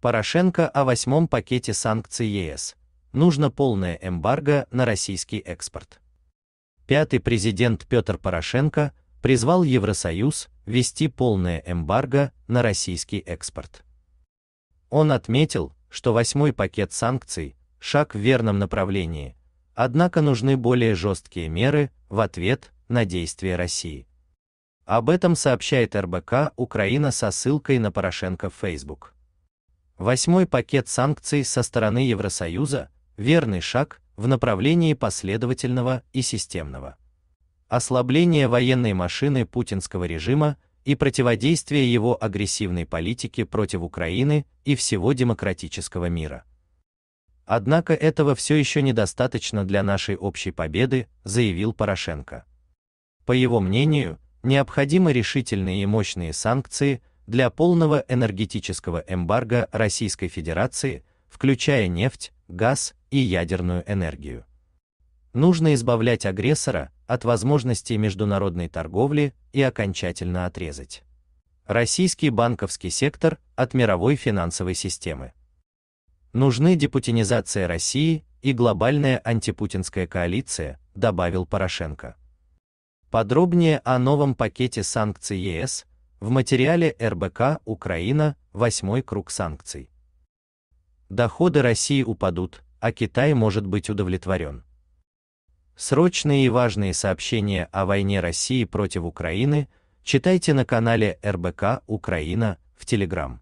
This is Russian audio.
Порошенко о восьмом пакете санкций ЕС. Нужно полное эмбарго на российский экспорт. Пятый президент Петр Порошенко призвал Евросоюз ввести полное эмбарго на российский экспорт. Он отметил, что восьмой пакет санкций – шаг в верном направлении, однако нужны более жесткие меры в ответ на действия России. Об этом сообщает РБК Украина со ссылкой на Порошенко в Facebook. Восьмой пакет санкций со стороны Евросоюза – верный шаг в направлении последовательного и системного ослабления военной машины путинского режима и противодействия его агрессивной политике против Украины и всего демократического мира. Однако этого все еще недостаточно для нашей общей победы, заявил Порошенко. По его мнению, необходимы решительные и мощные санкции, для полного энергетического эмбарго Российской Федерации, включая нефть, газ и ядерную энергию. Нужно избавлять агрессора от возможности международной торговли и окончательно отрезать российский банковский сектор от мировой финансовой системы. Нужны депутинизация России и глобальная антипутинская коалиция, добавил Порошенко. Подробнее о новом пакете санкций ЕС в материале РБК Украина, восьмой круг санкций. Доходы России упадут, а Китай может быть удовлетворен. Срочные и важные сообщения о войне России против Украины читайте на канале РБК Украина в Телеграм.